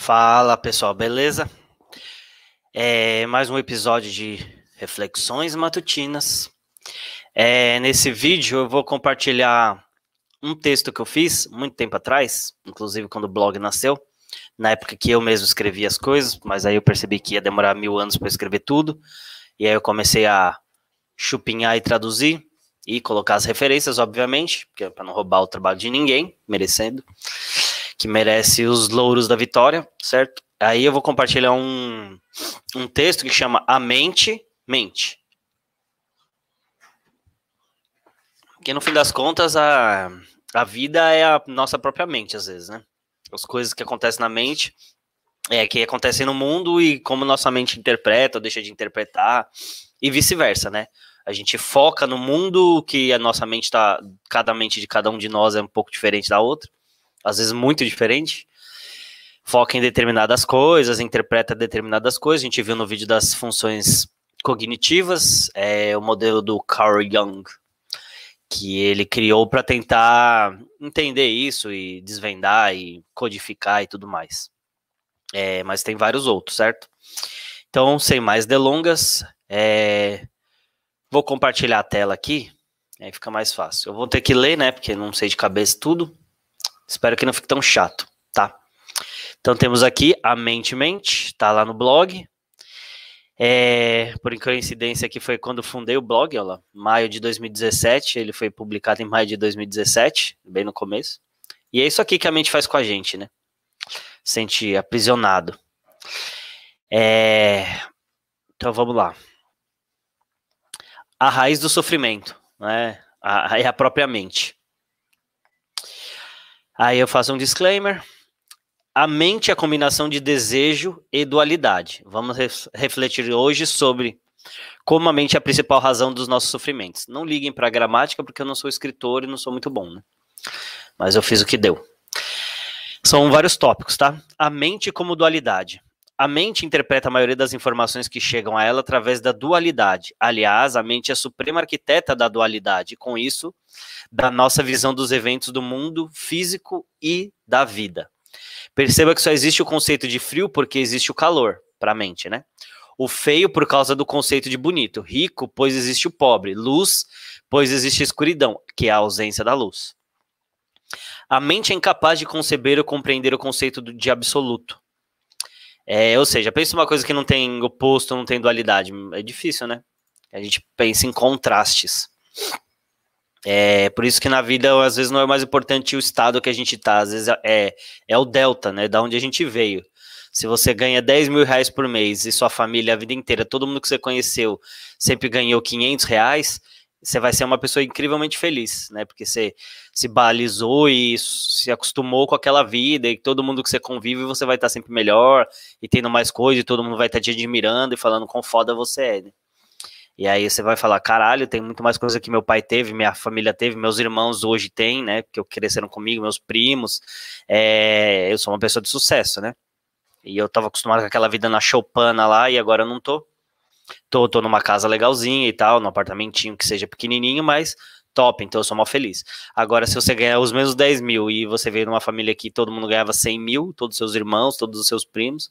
Fala pessoal, beleza? É mais um episódio de Reflexões Matutinas. É, nesse vídeo eu vou compartilhar um texto que eu fiz muito tempo atrás, inclusive quando o blog nasceu, na época que eu mesmo escrevi as coisas, mas aí eu percebi que ia demorar mil anos para escrever tudo, e aí eu comecei a chupinhar e traduzir e colocar as referências, obviamente, para é não roubar o trabalho de ninguém, merecendo que merece os louros da vitória, certo? Aí eu vou compartilhar um, um texto que chama A Mente Mente. porque no fim das contas, a, a vida é a nossa própria mente, às vezes, né? As coisas que acontecem na mente é, que acontecem no mundo e como nossa mente interpreta ou deixa de interpretar, e vice-versa, né? A gente foca no mundo que a nossa mente está, cada mente de cada um de nós é um pouco diferente da outra, às vezes muito diferente, foca em determinadas coisas, interpreta determinadas coisas. A gente viu no vídeo das funções cognitivas, é o modelo do Carl Jung, que ele criou para tentar entender isso e desvendar e codificar e tudo mais. É, mas tem vários outros, certo? Então, sem mais delongas, é, vou compartilhar a tela aqui, aí fica mais fácil. Eu vou ter que ler, né, porque não sei de cabeça tudo. Espero que não fique tão chato, tá? Então temos aqui a Mente Mente, tá lá no blog. É, por coincidência que foi quando fundei o blog, olha lá, maio de 2017, ele foi publicado em maio de 2017, bem no começo. E é isso aqui que a mente faz com a gente, né? Sente aprisionado. É, então vamos lá. A raiz do sofrimento, né? A, é a própria mente. Aí eu faço um disclaimer. A mente é a combinação de desejo e dualidade. Vamos refletir hoje sobre como a mente é a principal razão dos nossos sofrimentos. Não liguem para a gramática, porque eu não sou escritor e não sou muito bom, né? Mas eu fiz o que deu. São vários tópicos, tá? A mente como dualidade. A mente interpreta a maioria das informações que chegam a ela através da dualidade. Aliás, a mente é a suprema arquiteta da dualidade, com isso, da nossa visão dos eventos do mundo físico e da vida. Perceba que só existe o conceito de frio porque existe o calor para a mente, né? O feio por causa do conceito de bonito, rico, pois existe o pobre, luz, pois existe a escuridão, que é a ausência da luz. A mente é incapaz de conceber ou compreender o conceito de absoluto é, ou seja, pensa uma coisa que não tem oposto, não tem dualidade. É difícil, né? A gente pensa em contrastes. É por isso que na vida, às vezes, não é mais importante o estado que a gente está às vezes é, é o delta, né? Da onde a gente veio. Se você ganha 10 mil reais por mês e sua família a vida inteira, todo mundo que você conheceu sempre ganhou 500 reais, você vai ser uma pessoa incrivelmente feliz, né? Porque você se balizou e se acostumou com aquela vida e todo mundo que você convive você vai estar sempre melhor e tendo mais coisa e todo mundo vai estar te admirando e falando quão foda você é. Né? E aí você vai falar, caralho, tem muito mais coisa que meu pai teve, minha família teve, meus irmãos hoje têm, né? Porque cresceram comigo, meus primos. É... eu sou uma pessoa de sucesso, né? E eu tava acostumado com aquela vida na choupana lá e agora eu não tô tô, tô numa casa legalzinha e tal, num apartamentinho que seja pequenininho, mas top, então eu sou mal feliz. Agora, se você ganhar os mesmos 10 mil e você veio numa família que todo mundo ganhava 100 mil, todos os seus irmãos, todos os seus primos,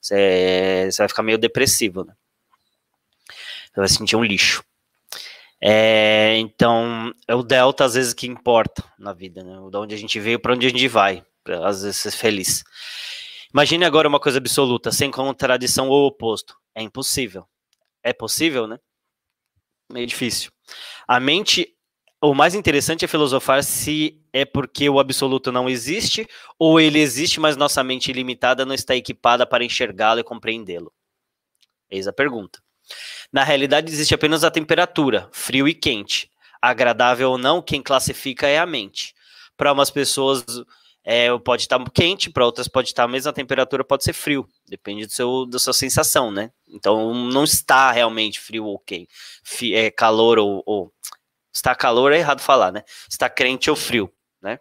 você, você vai ficar meio depressivo, né? Você vai sentir um lixo. É, então, é o delta às vezes que importa na vida, né? De onde a gente veio para onde a gente vai, pra, às vezes ser feliz. Imagine agora uma coisa absoluta, sem contradição ou oposto. É impossível é possível, né? Meio difícil. A mente, o mais interessante é filosofar se é porque o absoluto não existe ou ele existe, mas nossa mente ilimitada não está equipada para enxergá-lo e compreendê-lo. Eis a pergunta. Na realidade, existe apenas a temperatura, frio e quente. Agradável ou não, quem classifica é a mente. Para umas pessoas, é, pode estar tá quente, para outras pode estar tá, a mesma temperatura, pode ser frio, depende do seu, da sua sensação, né? Então não está realmente frio ou quente, é calor ou, ou, está calor é errado falar, né? Está crente ou frio, né?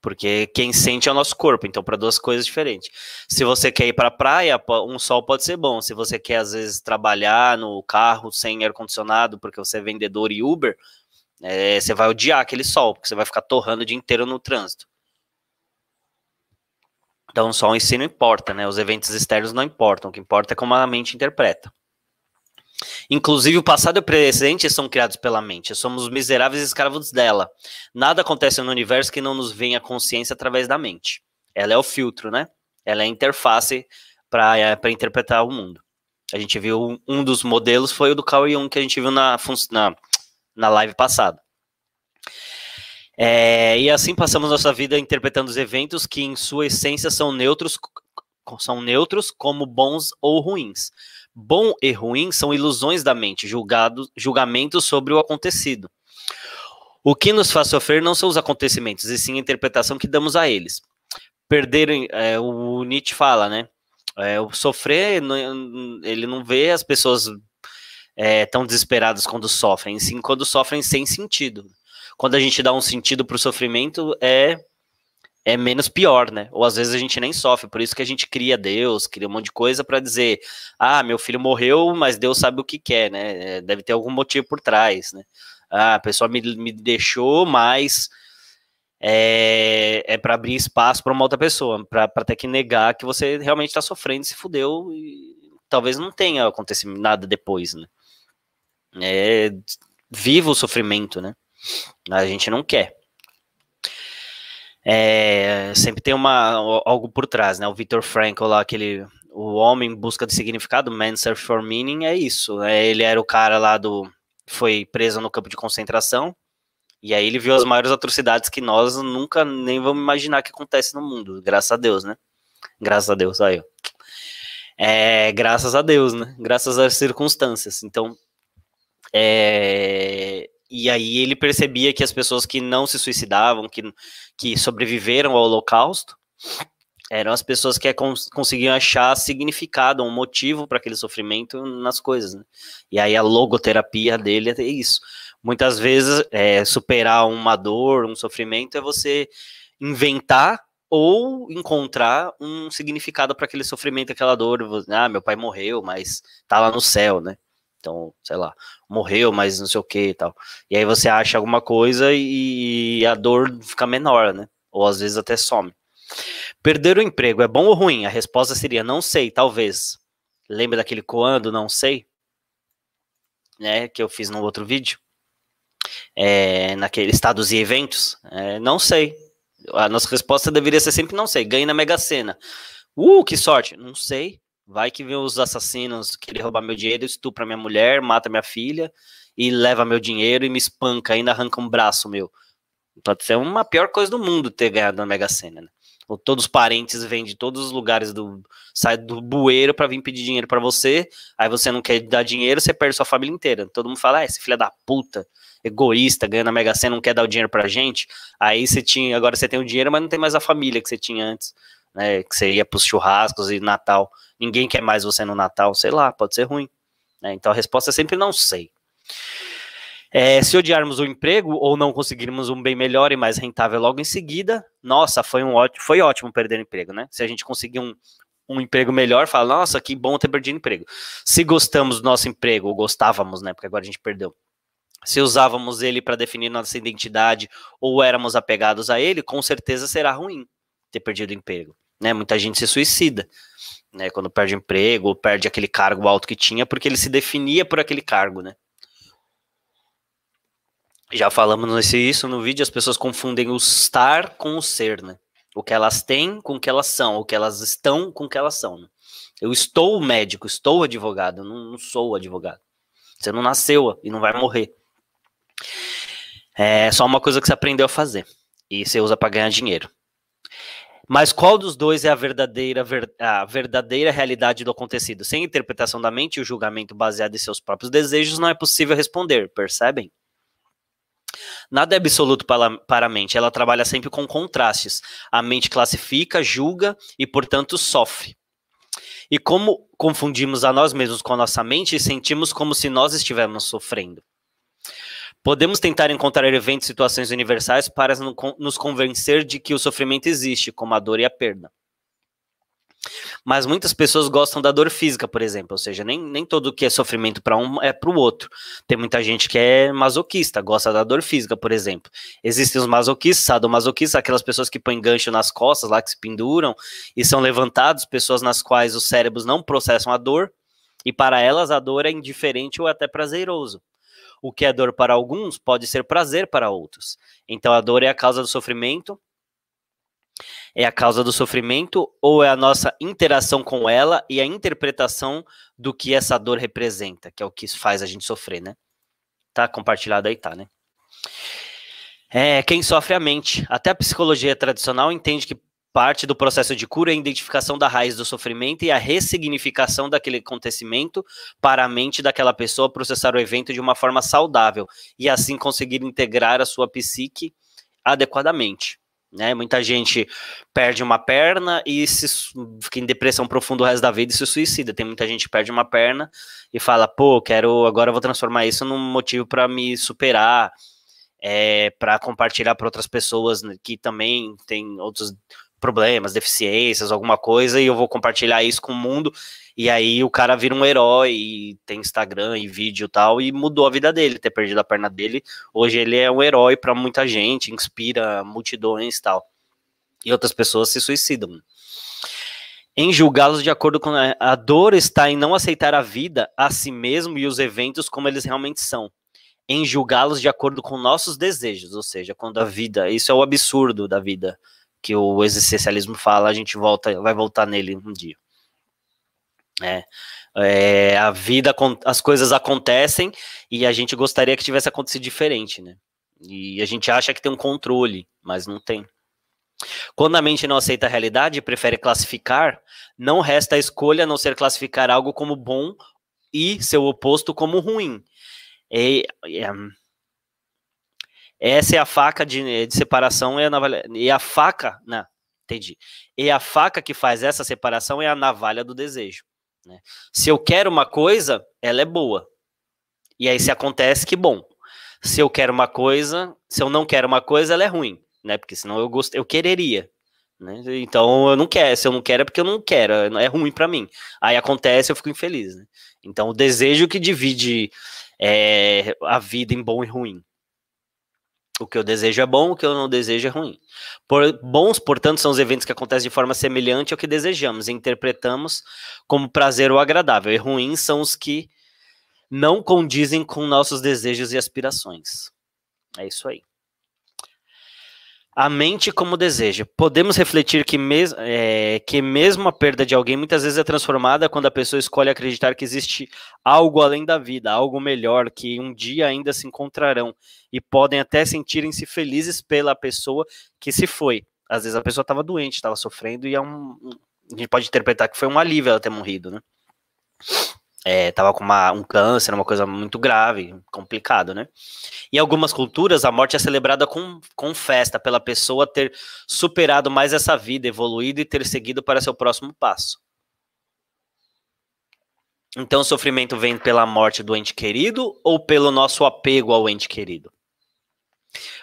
Porque quem sente é o nosso corpo, então para duas coisas diferentes. Se você quer ir para a praia, um sol pode ser bom. Se você quer às vezes trabalhar no carro sem ar condicionado, porque você é vendedor e Uber, é, você vai odiar aquele sol, porque você vai ficar torrando o dia inteiro no trânsito. Então, só o ensino importa, né? Os eventos externos não importam. O que importa é como a mente interpreta. Inclusive, o passado e o presente são criados pela mente. Somos miseráveis escravos dela. Nada acontece no universo que não nos venha a consciência através da mente. Ela é o filtro, né? Ela é a interface para é, interpretar o mundo. A gente viu um dos modelos foi o do Carl Jung que a gente viu na, na, na live passada. É, e assim passamos nossa vida interpretando os eventos que, em sua essência, são neutros, são neutros como bons ou ruins. Bom e ruim são ilusões da mente, julgado, julgamentos sobre o acontecido. O que nos faz sofrer não são os acontecimentos, e sim a interpretação que damos a eles. Perderem, é, o Nietzsche fala, né? É, o sofrer, ele não vê as pessoas é, tão desesperadas quando sofrem, sim quando sofrem sem sentido quando a gente dá um sentido para o sofrimento, é é menos pior, né? Ou às vezes a gente nem sofre, por isso que a gente cria Deus, cria um monte de coisa para dizer, ah, meu filho morreu, mas Deus sabe o que quer, né? É, deve ter algum motivo por trás, né? Ah, a pessoa me, me deixou, mas é, é para abrir espaço para uma outra pessoa, para ter que negar que você realmente está sofrendo, se fudeu e talvez não tenha acontecido nada depois, né? É, viva o sofrimento, né? A gente não quer. É, sempre tem uma, algo por trás, né? O Victor Frankl lá, aquele o homem busca de significado, man search for meaning, é isso. É, ele era o cara lá do foi preso no campo de concentração e aí ele viu as maiores atrocidades que nós nunca nem vamos imaginar que acontece no mundo, graças a Deus, né? Graças a Deus, aí. É, graças a Deus, né? Graças às circunstâncias. Então, é, e aí ele percebia que as pessoas que não se suicidavam, que, que sobreviveram ao Holocausto, eram as pessoas que é cons conseguiam achar significado, um motivo para aquele sofrimento nas coisas. Né? E aí a logoterapia dele é isso. Muitas vezes é, superar uma dor, um sofrimento é você inventar ou encontrar um significado para aquele sofrimento, aquela dor. Ah, meu pai morreu, mas tá lá no céu, né? Então, sei lá, morreu, mas não sei o que e tal. E aí você acha alguma coisa e, a dor fica menor, né? Ou às vezes até some. Perder o emprego é bom ou ruim? A resposta seria não sei, talvez. Lembra daquele quando não sei? Né, que eu fiz no outro vídeo? É, naquele estados e eventos? É, não sei. A nossa resposta deveria ser sempre não sei. Ganhei na Mega Sena. Uh, que sorte! Não sei. Vai que vem os assassinos querer roubar meu dinheiro, estupra minha mulher, mata minha filha e leva meu dinheiro e me espanca, ainda arranca um braço meu. Pode ser uma pior coisa do mundo ter ganhado na Mega Sena, né? Ou todos os parentes vêm de todos os lugares do sai do bueiro para vir pedir dinheiro para você, aí você não quer dar dinheiro, você perde sua família inteira. Todo mundo fala: ah, "Esse filho da puta, egoísta, ganhando a Mega Sena, não quer dar o dinheiro pra gente". Aí você tinha, agora você tem o dinheiro, mas não tem mais a família que você tinha antes né? Que você ia pros churrascos e Natal, ninguém quer mais você no Natal, sei lá, pode ser ruim. Né? Então a resposta é sempre não sei. É, se odiarmos o emprego ou não conseguirmos um bem melhor e mais rentável logo em seguida, nossa, foi, um ótimo, foi ótimo perder o emprego, né? Se a gente conseguir um, um emprego melhor, fala, nossa, que bom ter perdido emprego. Se gostamos do nosso emprego, ou gostávamos, né? Porque agora a gente perdeu. Se usávamos ele para definir nossa identidade ou éramos apegados a ele, com certeza será ruim ter perdido o emprego. Né? Muita gente se suicida né? quando perde o emprego, ou perde aquele cargo alto que tinha, porque ele se definia por aquele cargo. Né? Já falamos nesse, isso no vídeo, as pessoas confundem o estar com o ser. Né? O que elas têm com o que elas são, o que elas estão com o que elas são. Né? Eu estou médico, estou advogado, eu não, não sou advogado. Você não nasceu e não vai morrer. É só uma coisa que você aprendeu a fazer. E você usa para ganhar dinheiro. Mas qual dos dois é a verdadeira, ver, a verdadeira realidade do acontecido? Sem interpretação da mente e o julgamento baseado em seus próprios desejos, não é possível responder, percebem? Nada é absoluto para, para a mente, ela trabalha sempre com contrastes. A mente classifica, julga e, portanto, sofre. E como confundimos a nós mesmos com a nossa mente sentimos como se nós estivéssemos sofrendo. Podemos tentar encontrar eventos e situações universais para nos convencer de que o sofrimento existe, como a dor e a perda. Mas muitas pessoas gostam da dor física, por exemplo, ou seja, nem, nem todo que é sofrimento para um é para o outro. Tem muita gente que é masoquista, gosta da dor física, por exemplo. Existem os masoquistas, sadomasoquistas, aquelas pessoas que põem gancho nas costas lá, que se penduram e são levantados, pessoas nas quais os cérebros não processam a dor, e para elas a dor é indiferente ou até prazeroso. O que é dor para alguns pode ser prazer para outros. Então a dor é a causa do sofrimento. É a causa do sofrimento ou é a nossa interação com ela e a interpretação do que essa dor representa, que é o que faz a gente sofrer, né? Tá compartilhado aí, tá, né? É, quem sofre é a mente. Até a psicologia tradicional entende que Parte do processo de cura é a identificação da raiz do sofrimento e a ressignificação daquele acontecimento para a mente daquela pessoa processar o evento de uma forma saudável e assim conseguir integrar a sua psique adequadamente. Né? Muita gente perde uma perna e se, fica em depressão profunda o resto da vida e se suicida. Tem muita gente que perde uma perna e fala, pô, quero agora vou transformar isso num motivo para me superar, é, eh, para compartilhar para outras pessoas né, que também têm outros problemas, deficiências, alguma coisa, e eu vou compartilhar isso com o mundo. E aí o cara vira um herói, e tem Instagram e vídeo e tal, e mudou a vida dele, ter perdido a perna dele. Hoje ele é um herói para muita gente, inspira multidões e tal. E outras pessoas se suicidam. Em julgá-los de acordo com a, a dor está em não aceitar a vida, a si mesmo e os eventos como eles realmente são em julgá-los de acordo com nossos desejos, ou seja, quando a vida, isso é o absurdo da vida que o existencialismo fala, a gente volta, vai voltar nele um dia. É, é, a vida, as coisas acontecem e a gente gostaria que tivesse acontecido diferente, né? E a gente acha que tem um controle, mas não tem. Quando a mente não aceita a realidade e prefere classificar, não resta a escolha a não ser classificar algo como bom e seu oposto como ruim. E, essa é a faca de, de separação e é a, navalha, e a faca. Não, né, entendi. E a faca que faz essa separação é a navalha do desejo. Né? Se eu quero uma coisa, ela é boa. E aí se acontece que bom. Se eu quero uma coisa, se eu não quero uma coisa, ela é ruim, né? Porque senão eu gost... eu quereria, né? Então eu não quero, se eu não quero é porque eu não quero, é, é ruim para mim. Aí acontece, eu fico infeliz, né? Então o desejo que divide é, a vida em bom e ruim, o que eu desejo é bom, o que eu não desejo é ruim. Por, bons, portanto, são os eventos que acontecem de forma semelhante ao que desejamos e interpretamos como prazer ou agradável. E ruins são os que não condizem com nossos desejos e aspirações. É isso aí. A mente como deseja. Podemos refletir que, mes é, que mesmo a perda de alguém muitas vezes é transformada quando a pessoa escolhe acreditar que existe algo além da vida, algo melhor, que um dia ainda se encontrarão e podem até sentirem-se felizes pela pessoa que se foi. Às vezes a pessoa estava doente, estava sofrendo e é um, a gente pode interpretar que foi um alívio ela ter morrido, né? é, tava com uma, um câncer, uma coisa muito grave, complicado, né? Em algumas culturas, a morte é celebrada com, com festa, pela pessoa ter superado mais essa vida, evoluído e ter seguido para seu próximo passo. Então, o sofrimento vem pela morte do ente querido ou pelo nosso apego ao ente querido?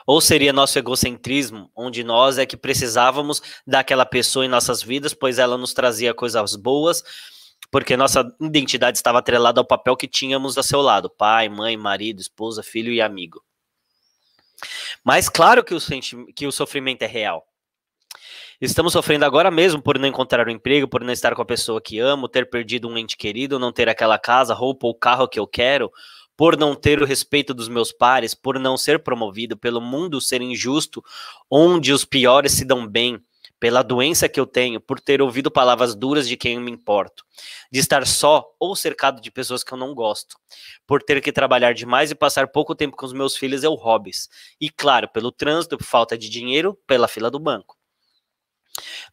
Ou seria nosso egocentrismo, onde nós é que precisávamos daquela pessoa em nossas vidas, pois ela nos trazia coisas boas porque nossa identidade estava atrelada ao papel que tínhamos a seu lado: pai, mãe, marido, esposa, filho e amigo. Mas claro que o, que o sofrimento é real. Estamos sofrendo agora mesmo por não encontrar um emprego, por não estar com a pessoa que amo, ter perdido um ente querido, não ter aquela casa, roupa ou carro que eu quero, por não ter o respeito dos meus pares, por não ser promovido, pelo mundo ser injusto, onde os piores se dão bem, pela doença que eu tenho, por ter ouvido palavras duras de quem eu me importo, de estar só ou cercado de pessoas que eu não gosto, por ter que trabalhar demais e passar pouco tempo com os meus filhos é ou hobbies, e claro, pelo trânsito, por falta de dinheiro, pela fila do banco.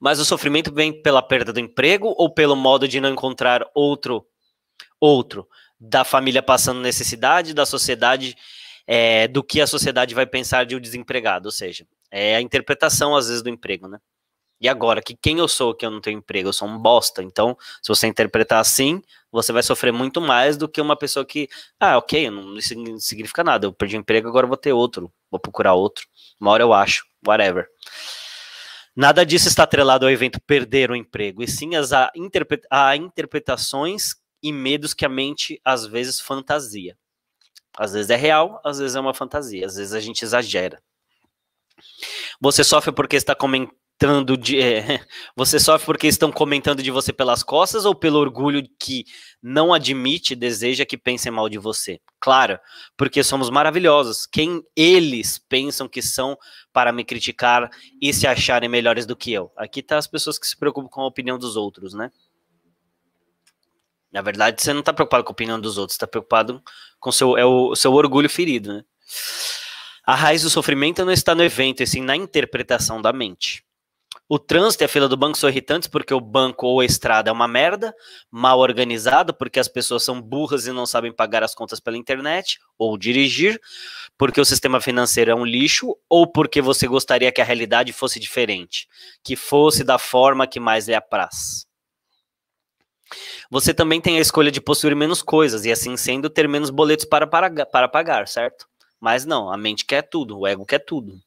Mas o sofrimento vem pela perda do emprego ou pelo modo de não encontrar outro, outro da família passando necessidade, da sociedade, é, do que a sociedade vai pensar de um desempregado, ou seja, é a interpretação às vezes do emprego, né? e agora? Que quem eu sou que eu não tenho emprego? Eu sou um bosta. Então, se você interpretar assim, você vai sofrer muito mais do que uma pessoa que, ah, ok, não, isso não significa nada. Eu perdi emprego, agora vou ter outro. Vou procurar outro. Uma hora eu acho. Whatever. Nada disso está atrelado ao evento perder o emprego, e sim as a, a interpretações e medos que a mente às vezes fantasia. Às vezes é real, às vezes é uma fantasia, às vezes a gente exagera. Você sofre porque está comentando de. É, você sofre porque estão comentando de você pelas costas ou pelo orgulho que não admite, deseja que pensem mal de você? Claro, porque somos maravilhosos. Quem eles pensam que são para me criticar e se acharem melhores do que eu? Aqui tá as pessoas que se preocupam com a opinião dos outros, né? Na verdade, você não está preocupado com a opinião dos outros, está preocupado com seu, é o seu orgulho ferido, né? A raiz do sofrimento não está no evento, e sim na interpretação da mente. O trânsito e a fila do banco são irritantes porque o banco ou a estrada é uma merda, mal organizado porque as pessoas são burras e não sabem pagar as contas pela internet ou dirigir, porque o sistema financeiro é um lixo ou porque você gostaria que a realidade fosse diferente, que fosse da forma que mais lhe apraz. Você também tem a escolha de possuir menos coisas e, assim sendo, ter menos boletos para, para, para pagar, certo? Mas não, a mente quer tudo, o ego quer tudo.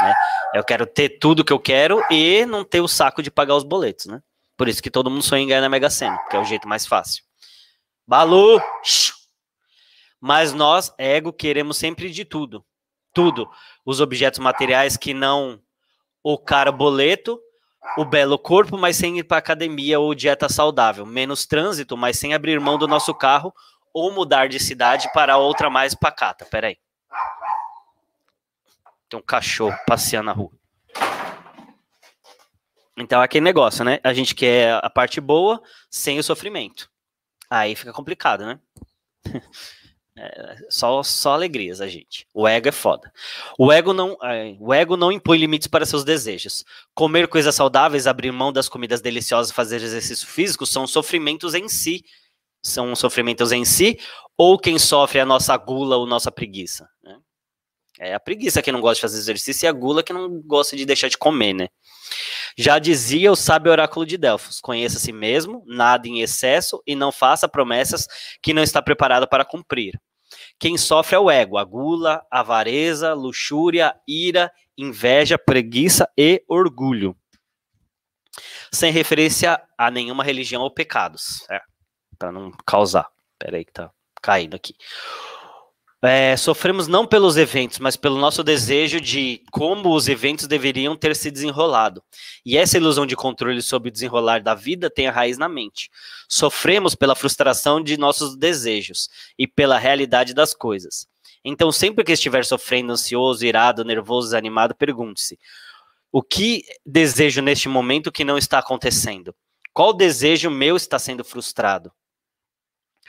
Né? Eu quero ter tudo que eu quero e não ter o saco de pagar os boletos, né? Por isso que todo mundo sonha em ganhar na Mega Sena, que é o jeito mais fácil. Balu! Mas nós, ego, queremos sempre de tudo. Tudo. Os objetos materiais que não o caro boleto, o belo corpo, mas sem ir para academia ou dieta saudável. Menos trânsito, mas sem abrir mão do nosso carro ou mudar de cidade para outra mais pacata. Peraí tem um cachorro passeando na rua. Então é aquele negócio, né? A gente quer a parte boa sem o sofrimento. Aí fica complicado, né? É, só, só alegrias, a gente. O ego é foda. O ego, não, é, o ego não impõe limites para seus desejos. Comer coisas saudáveis, abrir mão das comidas deliciosas, fazer exercício físico são sofrimentos em si. São sofrimentos em si, ou quem sofre é a nossa gula ou nossa preguiça. Né? É a preguiça que não gosta de fazer exercício e a gula que não gosta de deixar de comer, né? Já dizia o sábio oráculo de Delfos: conheça a si mesmo, nada em excesso e não faça promessas que não está preparado para cumprir. Quem sofre é o ego, a gula, a avareza, luxúria, ira, inveja, preguiça e orgulho. Sem referência a nenhuma religião ou pecados, é, para não causar. Peraí que tá caindo aqui. É, sofremos não pelos eventos, mas pelo nosso desejo de como os eventos deveriam ter se desenrolado. E essa ilusão de controle sobre o desenrolar da vida tem a raiz na mente. Sofremos pela frustração de nossos desejos e pela realidade das coisas. Então, sempre que estiver sofrendo, ansioso, irado, nervoso, desanimado, pergunte-se: o que desejo neste momento que não está acontecendo? Qual desejo meu está sendo frustrado?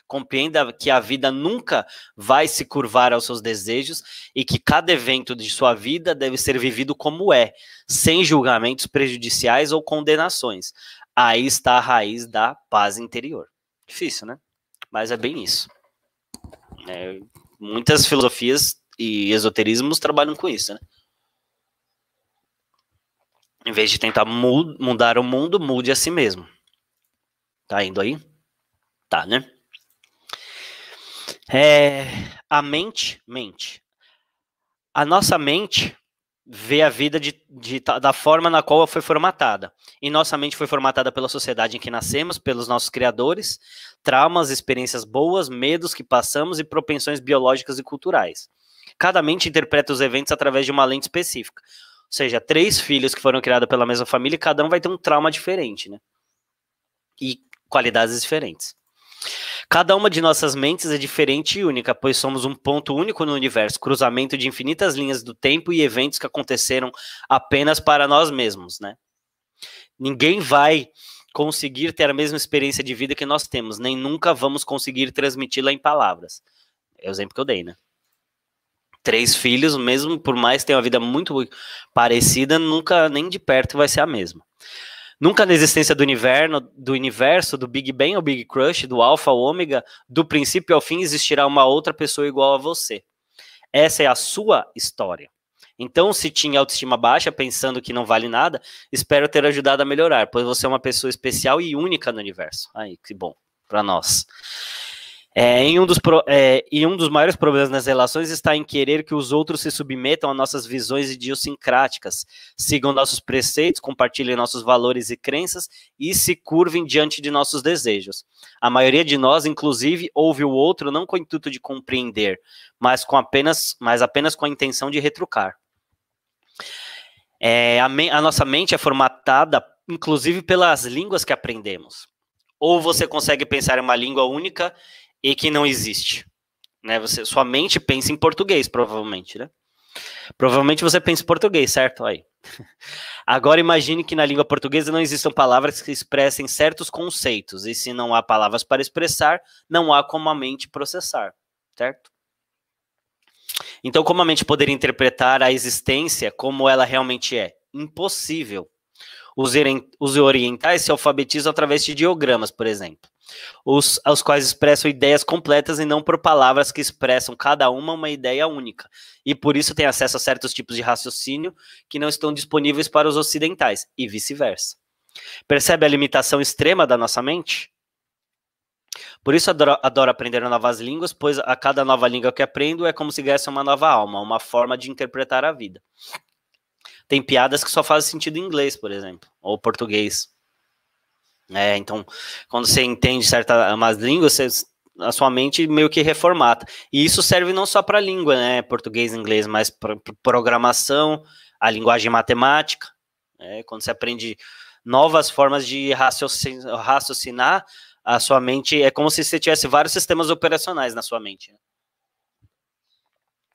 compreenda que a vida nunca vai se curvar aos seus desejos e que cada evento de sua vida deve ser vivido como é, sem julgamentos prejudiciais ou condenações. Aí está a raiz da paz interior. Difícil, né? Mas é bem isso. É, muitas filosofias e esoterismos trabalham com isso, né? Em vez de tentar mudar o mundo, mude a si mesmo. Tá indo aí? Tá, né? É, a mente mente. A nossa mente vê a vida de, de, da forma na qual ela foi formatada. E nossa mente foi formatada pela sociedade em que nascemos, pelos nossos criadores, traumas, experiências boas, medos que passamos e propensões biológicas e culturais. Cada mente interpreta os eventos através de uma lente específica. Ou seja, três filhos que foram criados pela mesma família, cada um vai ter um trauma diferente, né? E qualidades diferentes. Cada uma de nossas mentes é diferente e única, pois somos um ponto único no universo, cruzamento de infinitas linhas do tempo e eventos que aconteceram apenas para nós mesmos, né? Ninguém vai conseguir ter a mesma experiência de vida que nós temos, nem nunca vamos conseguir transmiti-la em palavras. É o exemplo que eu dei, né? Três filhos, mesmo por mais que tenham uma vida muito parecida, nunca nem de perto vai ser a mesma. Nunca na existência do universo, do universo, do Big Bang ao Big Crush, do alfa ao ômega, do princípio ao fim existirá uma outra pessoa igual a você. Essa é a sua história. Então, se tinha autoestima baixa, pensando que não vale nada, espero ter ajudado a melhorar, pois você é uma pessoa especial e única no universo. Aí, que bom para nós. É, em um dos pro, é, e um dos maiores problemas nas relações está em querer que os outros se submetam a nossas visões idiosincráticas, sigam nossos preceitos, compartilhem nossos valores e crenças e se curvem diante de nossos desejos. A maioria de nós, inclusive, ouve o outro não com o intuito de compreender, mas, com apenas, mas apenas com a intenção de retrucar. É, a, me, a nossa mente é formatada, inclusive, pelas línguas que aprendemos. Ou você consegue pensar em uma língua única e que não existe. Né? Você, sua mente pensa em português, provavelmente, né? Provavelmente você pensa em português, certo? Aí. Agora imagine que na língua portuguesa não existam palavras que expressem certos conceitos, e se não há palavras para expressar, não há como a mente processar, certo? Então, como a mente poderia interpretar a existência como ela realmente é? Impossível. Os, orientais se alfabetizam através de diagramas, por exemplo os, aos quais expressam ideias completas e não por palavras que expressam cada uma uma ideia única, e por isso têm acesso a certos tipos de raciocínio que não estão disponíveis para os ocidentais, e vice-versa. Percebe a limitação extrema da nossa mente? Por isso adoro, adoro, aprender novas línguas, pois a cada nova língua que aprendo é como se ganhasse uma nova alma, uma forma de interpretar a vida. Tem piadas que só fazem sentido em inglês, por exemplo, ou português. É, então, quando você entende certas línguas, você, a sua mente meio que reformata. E isso serve não só para língua, né, português e inglês, mas para programação, a linguagem matemática. Né, quando você aprende novas formas de raciocinar, raciocinar, a sua mente é como se você tivesse vários sistemas operacionais na sua mente. Né.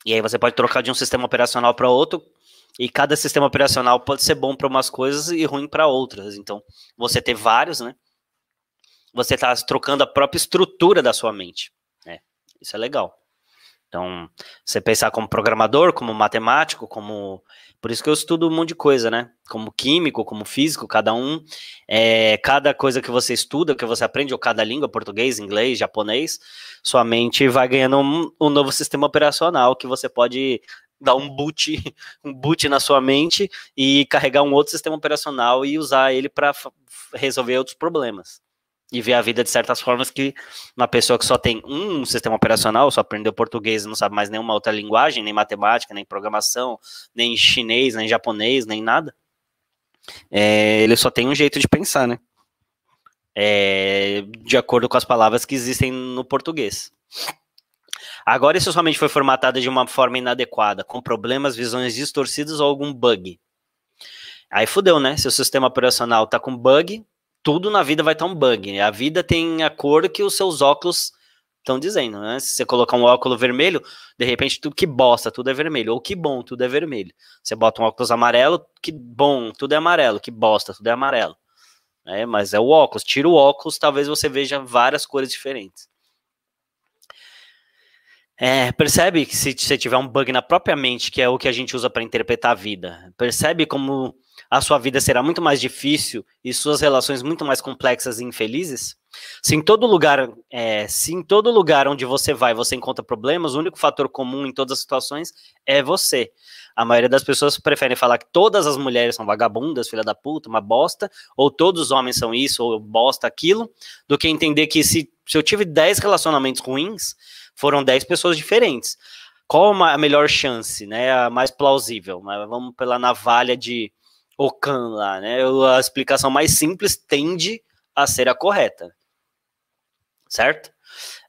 E aí você pode trocar de um sistema operacional para outro e cada sistema operacional pode ser bom para umas coisas e ruim para outras. Então, você ter vários, né? Você está trocando a própria estrutura da sua mente. Né? Isso é legal. Então, você pensar como programador, como matemático, como. Por isso que eu estudo um monte de coisa, né? Como químico, como físico, cada um. É, cada coisa que você estuda, que você aprende, ou cada língua, português, inglês, japonês, sua mente vai ganhando um, um novo sistema operacional que você pode dar um boot, um boot na sua mente e carregar um outro sistema operacional e usar ele para resolver outros problemas. E ver a vida de certas formas que uma pessoa que só tem um sistema operacional, só aprendeu português e não sabe mais nenhuma outra linguagem, nem matemática, nem programação, nem chinês, nem japonês, nem nada, é, ele só tem um jeito de pensar, né? É, de acordo com as palavras que existem no português. Agora isso somente foi formatado de uma forma inadequada, com problemas, visões distorcidas ou algum bug. Aí fudeu, né? Se o sistema operacional tá com bug, tudo na vida vai estar tá um bug. A vida tem a cor que os seus óculos estão dizendo, né? Se você colocar um óculo vermelho, de repente tudo que bosta, tudo é vermelho. Ou que bom, tudo é vermelho. Você bota um óculos amarelo, que bom, tudo é amarelo. Que bosta, tudo é amarelo. É, mas é o óculos. Tira o óculos, talvez você veja várias cores diferentes. É, percebe que se você tiver um bug na própria mente, que é o que a gente usa para interpretar a vida, percebe como a sua vida será muito mais difícil e suas relações muito mais complexas e infelizes? Se em todo lugar, é, se em todo lugar onde você vai você encontra problemas, o único fator comum em todas as situações é você. A maioria das pessoas prefere falar que todas as mulheres são vagabundas, filha da puta, uma bosta, ou todos os homens são isso, ou bosta aquilo, do que entender que se, se eu tive 10 relacionamentos ruins, foram 10 pessoas diferentes. Qual a melhor chance, né? A mais plausível. Né? Vamos pela navalha de Ocan lá, né? A explicação mais simples tende a ser a correta. Certo?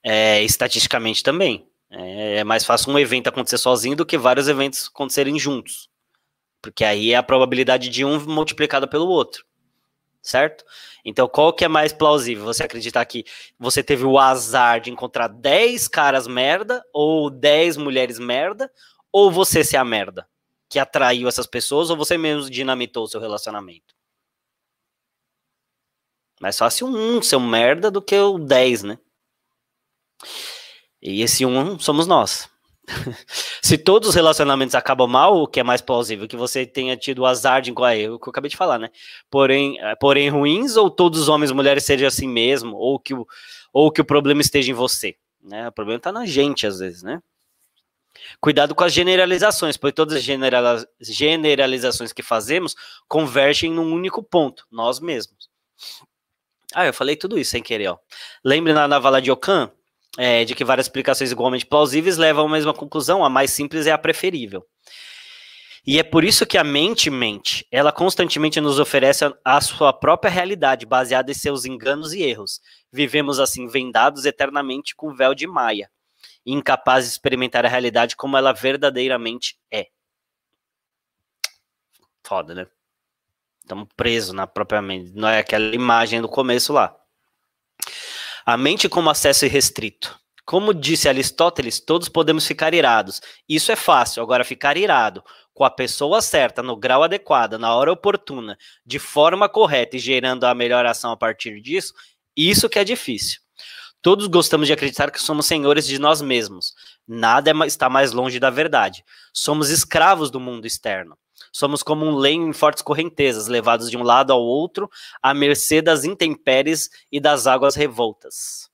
É, estatisticamente também. É, é mais fácil um evento acontecer sozinho do que vários eventos acontecerem juntos. Porque aí é a probabilidade de um multiplicada pelo outro certo? Então, qual que é mais plausível? Você acreditar que você teve o azar de encontrar 10 caras merda ou 10 mulheres merda ou você ser a merda que atraiu essas pessoas ou você mesmo dinamitou o seu relacionamento? Mais fácil um ser um merda do que o 10, né? E esse um somos nós. se todos os relacionamentos acabam mal, o que é mais plausível? Que você tenha tido o azar de igual é, o que eu acabei de falar, né? Porém, é, porém ruins, ou todos os homens e mulheres sejam assim mesmo, ou que o, ou que o problema esteja em você. Né? O problema está na gente, às vezes, né? Cuidado com as generalizações, pois todas as generalizações que fazemos convergem num único ponto, nós mesmos. Ah, eu falei tudo isso sem querer, ó. Lembra na Navala de Ocan? é, de que várias explicações igualmente plausíveis levam à mesma conclusão, a mais simples é a preferível. E é por isso que a mente mente. Ela constantemente nos oferece a, sua própria realidade, baseada em seus enganos e erros. Vivemos assim, vendados eternamente com o véu de Maia, incapazes de experimentar a realidade como ela verdadeiramente é. Foda, né? Estamos presos na própria mente. Não é aquela imagem do começo lá. A mente como acesso irrestrito. Como disse Aristóteles, todos podemos ficar irados. Isso é fácil, agora ficar irado com a pessoa certa, no grau adequado, na hora oportuna, de forma correta e gerando a melhor ação a partir disso, isso que é difícil. Todos gostamos de acreditar que somos senhores de nós mesmos. Nada é está mais longe da verdade. Somos escravos do mundo externo. Somos como um lenho em fortes correntezas, levados de um lado ao outro, à mercê das intempéries e das águas revoltas.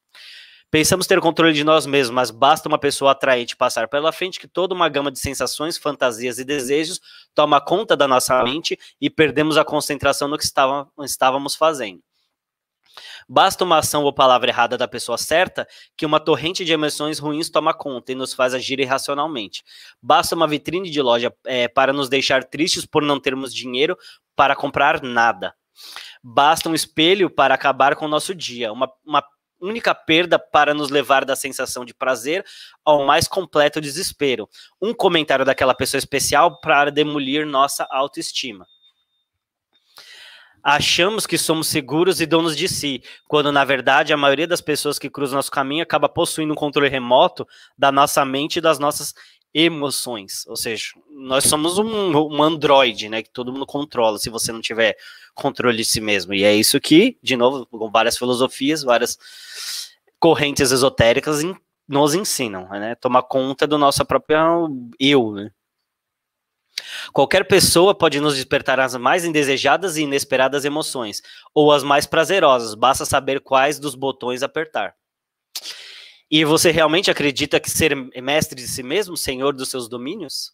Pensamos ter controle de nós mesmos, mas basta uma pessoa atraente passar pela frente que toda uma gama de sensações, fantasias e desejos toma conta da nossa mente e perdemos a concentração no que estávamos fazendo. Basta uma ação ou palavra errada da pessoa certa que uma torrente de emoções ruins toma conta e nos faz agir irracionalmente. Basta uma vitrine de loja é, para nos deixar tristes por não termos dinheiro para comprar nada. Basta um espelho para acabar com o nosso dia, uma, uma única perda para nos levar da sensação de prazer ao mais completo desespero. Um comentário daquela pessoa especial para demolir nossa autoestima achamos que somos seguros e donos de si, quando na verdade a maioria das pessoas que cruzam nosso caminho acaba possuindo um controle remoto da nossa mente e das nossas emoções. Ou seja, nós somos um, um androide, né? Que todo mundo controla se você não tiver controle de si mesmo. E é isso que, de novo, com várias filosofias, várias correntes esotéricas nos ensinam, né? Tomar conta do nosso próprio eu, né? Qualquer pessoa pode nos despertar as mais indesejadas e inesperadas emoções, ou as mais prazerosas, basta saber quais dos botões apertar. E você realmente acredita que ser mestre de si mesmo, senhor dos seus domínios?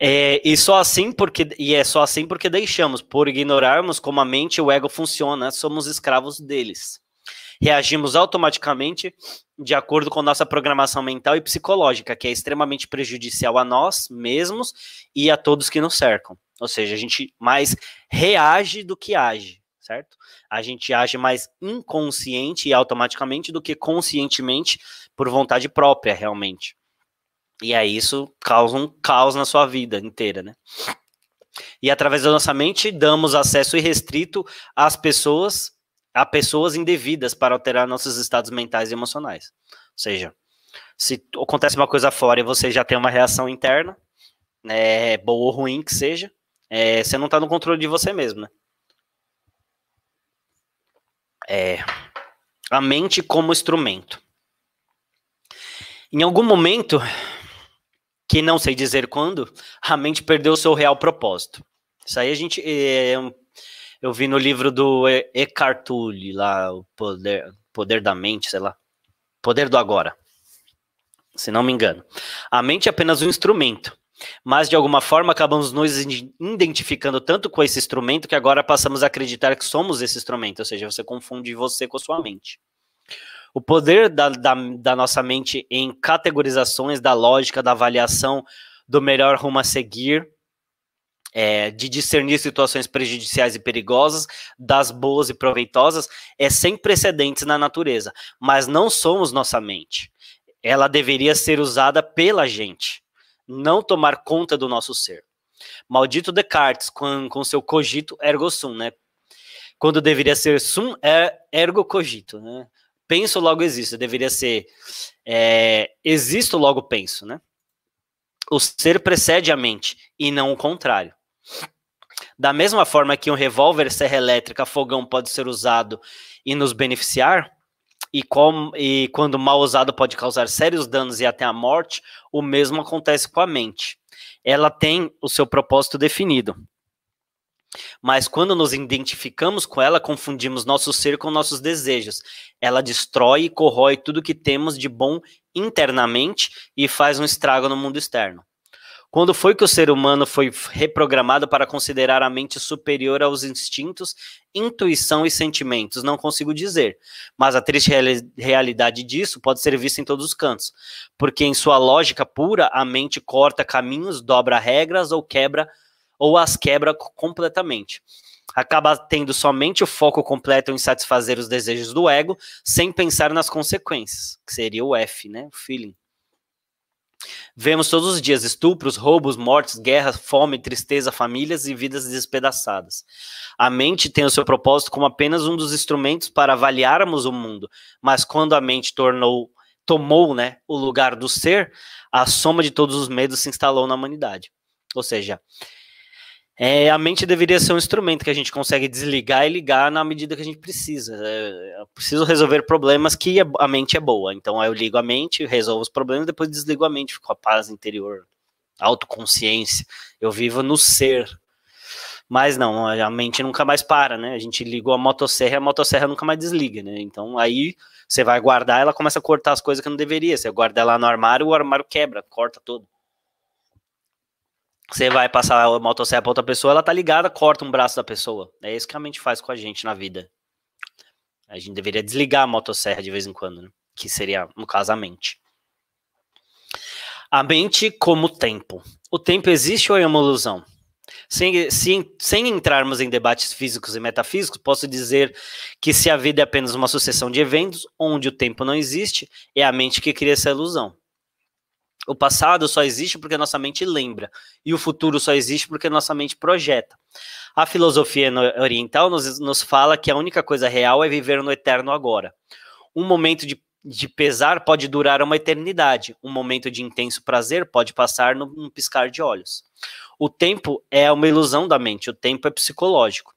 É, e só assim porque e é só assim porque deixamos, por ignorarmos como a mente e o ego funciona, somos escravos deles reagimos automaticamente de acordo com nossa programação mental e psicológica, que é extremamente prejudicial a nós mesmos e a todos que nos cercam. Ou seja, a gente mais reage do que age, certo? A gente age mais inconsciente e automaticamente do que conscientemente por vontade própria, realmente. E aí isso causa um caos na sua vida inteira, né? E através da nossa mente damos acesso irrestrito às pessoas a pessoas indevidas para alterar nossos estados mentais e emocionais. Ou seja, se acontece uma coisa fora e você já tem uma reação interna, né, boa ou ruim que seja, é, você não está no controle de você mesmo, né? É, a mente como instrumento. Em algum momento, que não sei dizer quando, a mente perdeu o seu real propósito. Isso aí a gente é, é um eu vi no livro do Eckhart Tolle, lá, o poder, poder da mente, sei lá. Poder do agora. Se não me engano. A mente é apenas um instrumento. Mas, de alguma forma, acabamos nos identificando tanto com esse instrumento que agora passamos a acreditar que somos esse instrumento. Ou seja, você confunde você com a sua mente. O poder da, da, da nossa mente em categorizações, da lógica, da avaliação do melhor rumo a seguir, é, de discernir situações prejudiciais e perigosas das boas e proveitosas é sem precedentes na natureza, mas não somos nossa mente. Ela deveria ser usada pela gente, não tomar conta do nosso ser. Maldito Descartes com, com seu cogito ergo sum, né? Quando deveria ser sum er, ergo cogito, né? Penso logo existo, deveria ser é, existo logo penso, né? O ser precede a mente e não o contrário. Da mesma forma que um revólver, serra elétrica, fogão pode ser usado e nos beneficiar, e, com, e quando mal usado pode causar sérios danos e até a morte, o mesmo acontece com a mente. Ela tem o seu propósito definido. Mas quando nos identificamos com ela, confundimos nosso ser com nossos desejos. Ela destrói e corrói tudo que temos de bom internamente e faz um estrago no mundo externo. Quando foi que o ser humano foi reprogramado para considerar a mente superior aos instintos, intuição e sentimentos? Não consigo dizer, mas a triste reali realidade disso pode ser vista em todos os cantos, porque em sua lógica pura, a mente corta caminhos, dobra regras ou quebra ou as quebra completamente acaba tendo somente o foco completo em satisfazer os desejos do ego, sem pensar nas consequências, que seria o F, né? O feeling. Vemos todos os dias estupros, roubos, mortes, guerra, fome, tristeza, famílias e vidas despedaçadas. A mente tem o seu propósito como apenas um dos instrumentos para avaliarmos o mundo, mas quando a mente tornou tomou, né, o lugar do ser, a soma de todos os medos se instalou na humanidade. Ou seja, é, a mente deveria ser um instrumento que a gente consegue desligar e ligar na medida que a gente precisa. É, eu preciso resolver problemas que é, a mente é boa. Então eu ligo a mente, resolvo os problemas, depois desligo a mente, fico a paz interior, autoconsciência. Eu vivo no ser. Mas não, a mente nunca mais para, né? A gente ligou a motosserra e a motosserra nunca mais desliga, né? Então aí você vai guardar, ela começa a cortar as coisas que não deveria. Você guarda ela no armário, o armário quebra, corta todo você vai passar a motosserra pra outra pessoa, ela tá ligada, corta um braço da pessoa. É isso que a mente faz com a gente na vida. A gente deveria desligar a motosserra de vez em quando, né? que seria, no caso, a mente. A mente como tempo. O tempo existe ou é uma ilusão? Sem, sem entrarmos em debates físicos e metafísicos, posso dizer que se a vida é apenas uma sucessão de eventos, onde o tempo não existe, é a mente que cria essa ilusão. O passado só existe porque nossa mente lembra, e o futuro só existe porque nossa mente projeta. A filosofia oriental nos, nos fala que a única coisa real é viver no eterno agora. Um momento de, de pesar pode durar uma eternidade, um momento de intenso prazer pode passar num piscar de olhos. O tempo é uma ilusão da mente, o tempo é psicológico.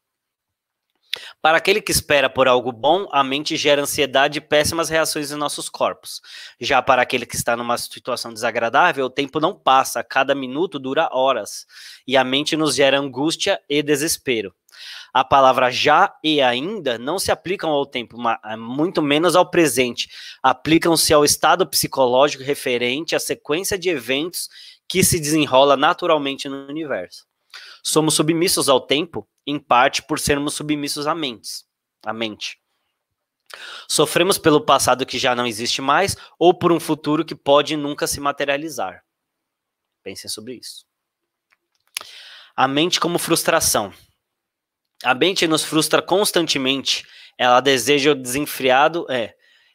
Para aquele que espera por algo bom, a mente gera ansiedade e péssimas reações em nossos corpos. Já para aquele que está numa situação desagradável, o tempo não passa, cada minuto dura horas, e a mente nos gera angústia e desespero. A palavra já e ainda não se aplicam ao tempo, eh, muito menos ao presente. Aplicam-se ao estado psicológico referente à sequência de eventos que se desenrola naturalmente no universo somos submissos ao tempo, em parte por sermos submissos à mente. À mente. Sofremos pelo passado que já não existe mais ou por um futuro que pode nunca se materializar. Pensem sobre isso. A mente como frustração. A mente nos frustra constantemente. Ela deseja desenfreado, é.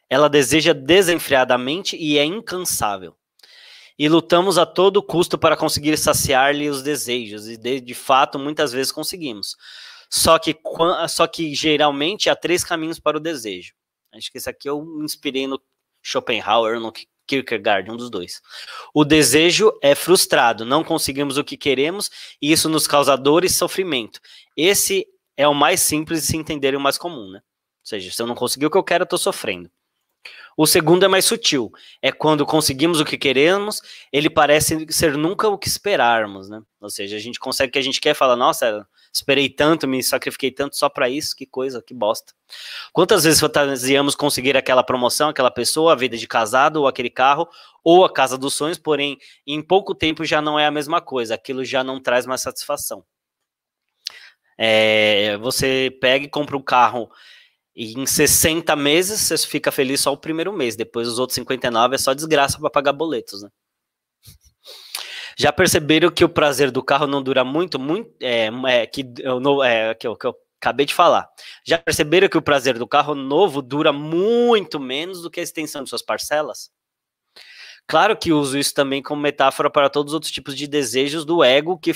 Ela deseja desenfreadamente e é incansável e lutamos a todo custo para conseguir saciar-lhe os desejos, e de, de, fato muitas vezes conseguimos. Só que, só que geralmente há três caminhos para o desejo. Acho que esse aqui eu me inspirei no Schopenhauer, no Kierkegaard, um dos dois. O desejo é frustrado, não conseguimos o que queremos e isso nos causa dor e sofrimento. Esse é o mais simples de se entender e o mais comum, né? Ou seja, se eu não conseguir o que eu quero, eu estou sofrendo. O segundo é mais sutil. É quando conseguimos o que queremos, ele parece ser nunca o que esperarmos, né? Ou seja, a gente consegue o que a gente quer e fala, nossa, esperei tanto, me sacrifiquei tanto só para isso, que coisa, que bosta. Quantas vezes fantasiamos conseguir aquela promoção, aquela pessoa, a vida de casado, ou aquele carro, ou a casa dos sonhos, porém, em pouco tempo já não é a mesma coisa, aquilo já não traz mais satisfação. É, você pega e compra um carro e em 60 meses você fica feliz só o primeiro mês, depois os outros 59 é só desgraça para pagar boletos, né? Já perceberam que o prazer do carro não dura muito, muito é, é que eu é não é que eu, que eu acabei de falar. Já perceberam que o prazer do carro novo dura muito menos do que a extensão de suas parcelas? Claro que uso isso também como metáfora para todos os outros tipos de desejos do ego que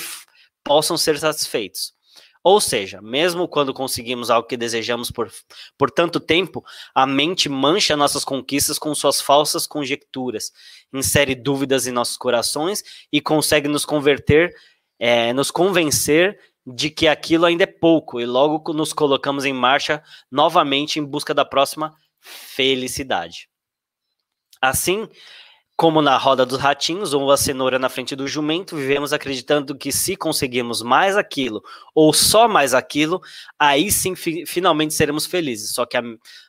possam ser satisfeitos. Ou seja, mesmo quando conseguimos algo que desejamos por, por tanto tempo, a mente mancha nossas conquistas com suas falsas conjecturas, insere dúvidas em nossos corações e consegue nos converter, é, nos convencer de que aquilo ainda é pouco e logo nos colocamos em marcha novamente em busca da próxima felicidade. Assim, como na roda dos ratinhos ou a cenoura na frente do jumento, vivemos acreditando que se conseguirmos mais aquilo ou só mais aquilo, aí sim fi finalmente seremos felizes. Só que a,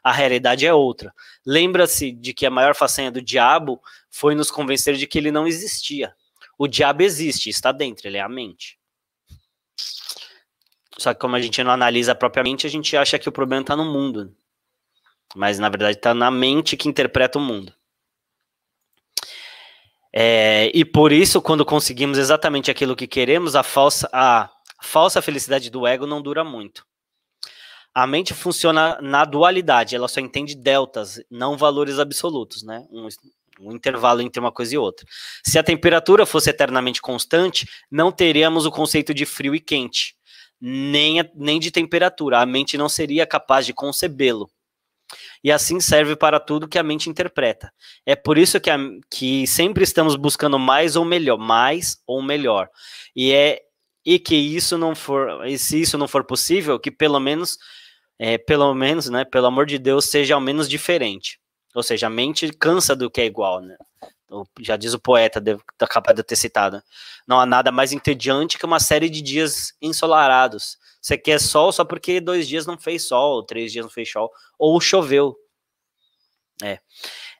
a realidade é outra. Lembra-se de que a maior façanha do diabo foi nos convencer de que ele não existia. O diabo existe, está dentro, ele é a mente. Só que como a gente não analisa propriamente, a gente acha que o problema está no mundo. Mas na verdade está na mente que interpreta o mundo. É, e por isso, quando conseguimos exatamente aquilo que queremos, a falsa, a falsa felicidade do ego não dura muito. A mente funciona na dualidade, ela só entende deltas, não valores absolutos, né? Um, um intervalo entre uma coisa e outra. Se a temperatura fosse eternamente constante, não teríamos o conceito de frio e quente, nem, nem de temperatura. A mente não seria capaz de concebê-lo e assim serve para tudo que a mente interpreta. É por isso que, a, que sempre estamos buscando mais ou melhor, mais ou melhor. E é e que isso não for, e se isso não for possível, que pelo menos, é, pelo menos, né, pelo amor de Deus, seja ao menos diferente. Ou seja, a mente cansa do que é igual, né? Já diz o poeta, capaz de ter citado. Né? Não há nada mais entediante que uma série de dias ensolarados você quer sol só porque dois dias não fez sol, três dias não fez sol, ou choveu. É.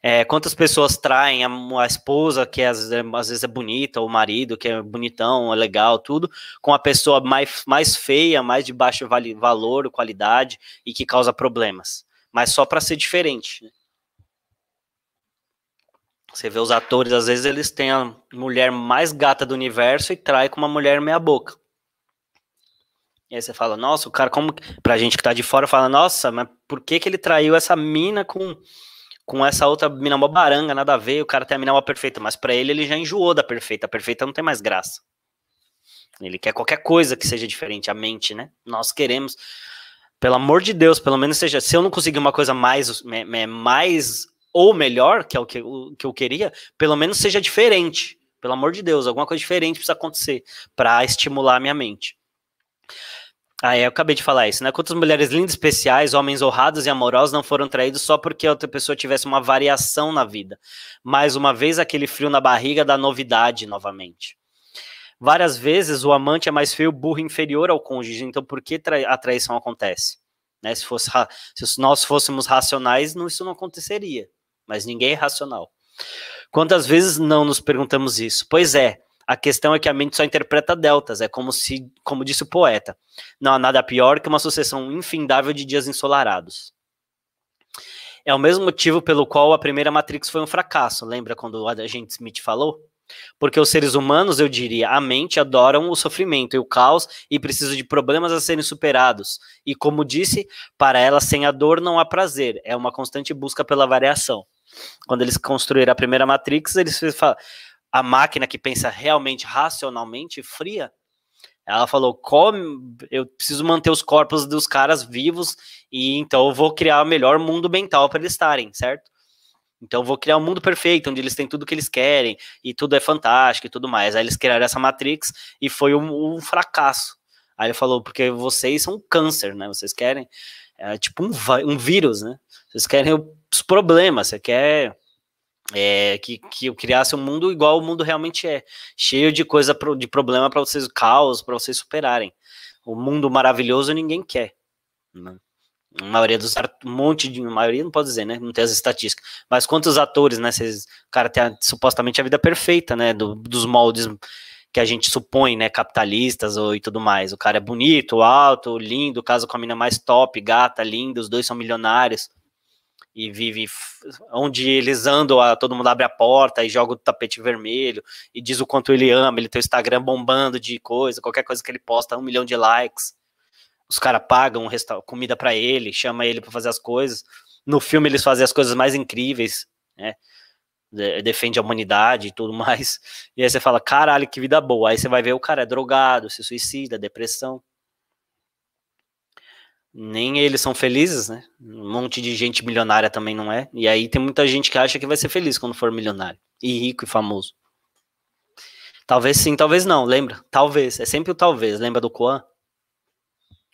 é quantas pessoas traem a, a esposa, que às, às, vezes é bonita, ou o marido, que é bonitão, é legal, tudo, com a pessoa mais, mais feia, mais de baixo vale, valor, qualidade, e que causa problemas. Mas só para ser diferente. Né? Você vê os atores, às vezes eles têm a mulher mais gata do universo e trai com uma mulher meia boca. E aí você fala, nossa, o cara, como. Pra gente que tá de fora, fala, nossa, mas por que que ele traiu essa mina com com essa outra mina uma baranga, nada a ver, o cara tem a mina uma perfeita, mas para ele ele já enjoou da perfeita, a perfeita não tem mais graça. Ele quer qualquer coisa que seja diferente, a mente, né? Nós queremos, pelo amor de Deus, pelo menos seja, se eu não conseguir uma coisa mais, mais ou melhor, que é o que, o que eu queria, pelo menos seja diferente, pelo amor de Deus, alguma coisa diferente precisa acontecer para estimular a minha mente. Ah, é, eu acabei de falar isso, né? Quantas mulheres lindas, especiais, homens honrados e amorosos não foram traídos só porque a outra pessoa tivesse uma variação na vida? Mais uma vez, aquele frio na barriga da novidade novamente. Várias vezes o amante é mais feio, burro, inferior ao cônjuge, então por que a traição acontece? Né? Se, fosse se nós fôssemos racionais, não, isso não aconteceria. Mas ninguém é racional. Quantas vezes não nos perguntamos isso? Pois é, a questão é que a mente só interpreta deltas, é como se, como disse o poeta, não há nada pior que uma sucessão infindável de dias ensolarados. É o mesmo motivo pelo qual a primeira Matrix foi um fracasso, lembra quando o agente Smith falou? Porque os seres humanos, eu diria, a mente adoram o sofrimento e o caos e precisam de problemas a serem superados. E como disse, para ela sem a dor não há prazer, é uma constante busca pela variação. Quando eles construíram a primeira Matrix, eles falaram a máquina que pensa realmente racionalmente fria, ela falou: come eu preciso manter os corpos dos caras vivos e então eu vou criar o melhor mundo mental para eles estarem, certo? Então eu vou criar um mundo perfeito onde eles têm tudo que eles querem e tudo é fantástico e tudo mais. Aí eles criaram essa Matrix e foi um, um fracasso. Aí ele falou: porque vocês são câncer, né? Vocês querem é, tipo um, um vírus, né? Vocês querem os problemas, você quer é, que, que eu criasse um mundo igual o mundo realmente é, cheio de coisa, pro, de problema para vocês, caos, para vocês superarem. O mundo maravilhoso ninguém quer. Né? A maioria dos um monte de a maioria não pode dizer, né? Não tem as estatísticas. Mas quantos atores, né? Cês, o cara tem a, supostamente a vida perfeita, né? Do, dos moldes que a gente supõe, né, capitalistas ou, e tudo mais. O cara é bonito, alto, lindo, casa com a mina mais top, gata, linda, os dois são milionários e vive onde eles andam, todo mundo abre a porta e joga o tapete vermelho e diz o quanto ele ama, ele tem o Instagram bombando de coisa, qualquer coisa que ele posta, um milhão de likes. Os caras pagam comida para ele, chama ele para fazer as coisas. No filme eles fazem as coisas mais incríveis, né? defende a humanidade e tudo mais. E aí você fala, caralho, que vida boa. Aí você vai ver o cara é drogado, se suicida, depressão nem eles são felizes, né? Um monte de gente milionária também não é. E aí tem muita gente que acha que vai ser feliz quando for milionário e rico e famoso. Talvez sim, talvez não, lembra? Talvez, é sempre o talvez, lembra do Koan?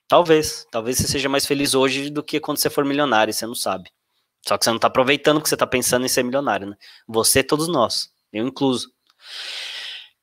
Talvez, talvez você seja mais feliz hoje do que quando você for milionário, você não sabe. Só que você não tá aproveitando que você tá pensando em ser milionário, né? Você, todos nós, eu incluso.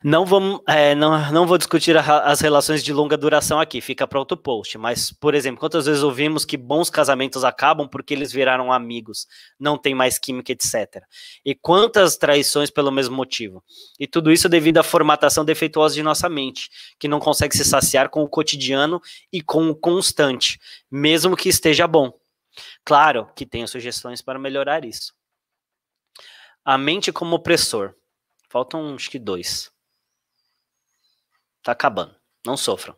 Não, é, não, não vou discutir a, as relações de longa duração aqui, fica para outro post. Mas, por exemplo, quantas vezes ouvimos que bons casamentos acabam porque eles viraram amigos, não tem mais química, etc. E quantas traições pelo mesmo motivo? E tudo isso devido à formatação defeituosa de nossa mente, que não consegue se saciar com o cotidiano e com o constante, mesmo que esteja bom. Claro que tenho sugestões para melhorar isso. A mente como opressor. Faltam acho que dois. Tá acabando. Não sofram.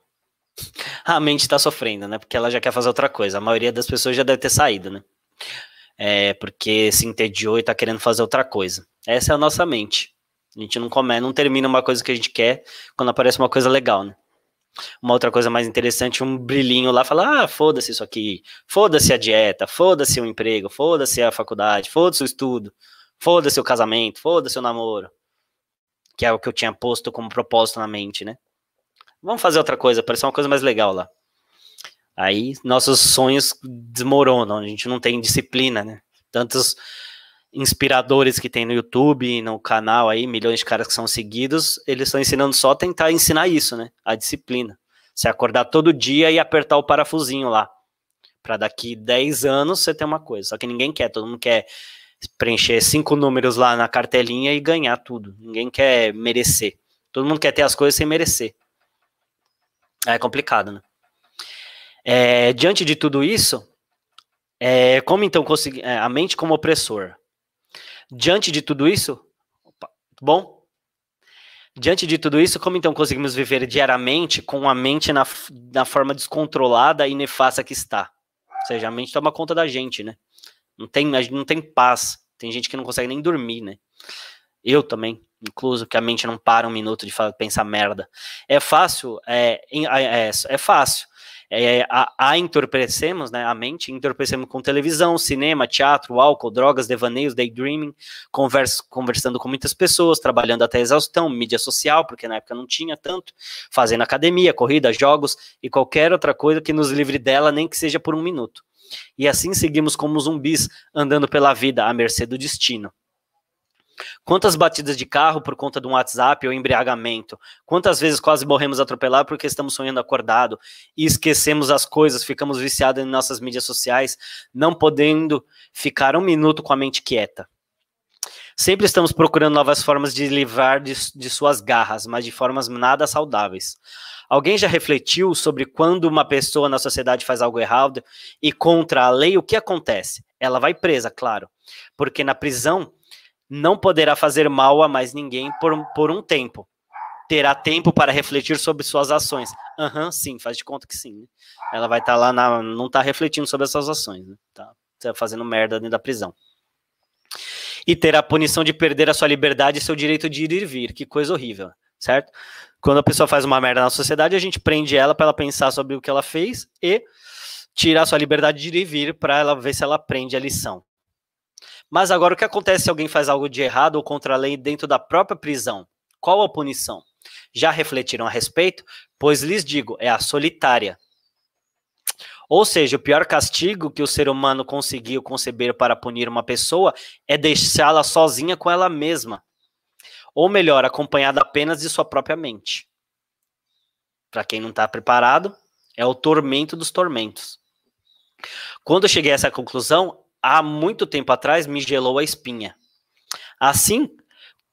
A mente tá sofrendo, né? Porque ela já quer fazer outra coisa. A maioria das pessoas já deve ter saído, né? É porque se entediou e tá querendo fazer outra coisa. Essa é a nossa mente. A gente não come não termina uma coisa que a gente quer quando aparece uma coisa legal, né? Uma outra coisa mais interessante, um brilhinho lá, falar, ah, foda-se isso aqui, foda-se a dieta, foda-se o emprego, foda-se a faculdade, foda-se o estudo, foda-se o casamento, foda-se o namoro. Que é o que eu tinha posto como propósito na mente, né? Vamos fazer outra coisa, pareceu uma coisa mais legal lá. Aí nossos sonhos desmoronam, a gente não tem disciplina, né? Tantos inspiradores que tem no YouTube, no canal aí, milhões de caras que são seguidos, eles estão ensinando só tentar ensinar isso, né? A disciplina. Você acordar todo dia e apertar o parafusinho lá. Para daqui 10 anos você ter uma coisa. Só que ninguém quer, todo mundo quer preencher cinco números lá na cartelinha e ganhar tudo. Ninguém quer merecer. Todo mundo quer ter as coisas sem merecer. É complicado, né? É, diante de tudo isso, é, como então conseguir é, a mente como opressor? Diante de tudo isso, opa, bom? Diante de tudo isso, como então conseguimos viver diariamente com a mente na, na forma descontrolada e nefasta que está? Ou seja, a mente toma conta da gente, né? Não tem, não tem paz. Tem gente que não consegue nem dormir, né? Eu também incluso, que a mente não para um minuto de pensar merda. É fácil, é, é, é fácil. É, é, a, a, entorpecemos, né, a mente, entorpecemos com televisão, cinema, teatro, álcool, drogas, devaneios, daydreaming, conversa, conversando com muitas pessoas, trabalhando até exaustão, mídia social, porque na época não tinha tanto, fazendo academia, corrida, jogos e qualquer outra coisa que nos livre dela, nem que seja por um minuto. E assim seguimos como zumbis, andando pela vida à mercê do destino. Quantas batidas de carro por conta de um WhatsApp ou embriagamento? Quantas vezes quase morremos atropelados porque estamos sonhando acordado e esquecemos as coisas, ficamos viciados em nossas mídias sociais, não podendo ficar um minuto com a mente quieta? Sempre estamos procurando novas formas de livrar de, de suas garras, mas de formas nada saudáveis. Alguém já refletiu sobre quando uma pessoa na sociedade faz algo errado e contra a lei, o que acontece? Ela vai presa, claro, porque na prisão não poderá fazer mal a mais ninguém por um, por um tempo. Terá tempo para refletir sobre suas ações. Aham, uhum, sim, faz de conta que sim. Né? Ela vai estar tá lá, na, não está refletindo sobre as suas ações. Né? Tá, tá fazendo merda dentro da prisão. E terá a punição de perder a sua liberdade e seu direito de ir e vir. Que coisa horrível, certo? Quando a pessoa faz uma merda na sociedade, a gente prende ela para ela pensar sobre o que ela fez e tirar a sua liberdade de ir e vir para ela ver se ela aprende a lição. Mas agora o que acontece se alguém faz algo de errado ou contra a lei dentro da própria prisão? Qual a punição? Já refletiram a respeito? Pois lhes digo, é a solitária. Ou seja, o pior castigo que o ser humano conseguiu conceber para punir uma pessoa é deixá-la sozinha com ela mesma. Ou melhor, acompanhada apenas de sua própria mente. Para quem não está preparado, é o tormento dos tormentos. Quando eu cheguei a essa conclusão, há muito tempo atrás me gelou a espinha. Assim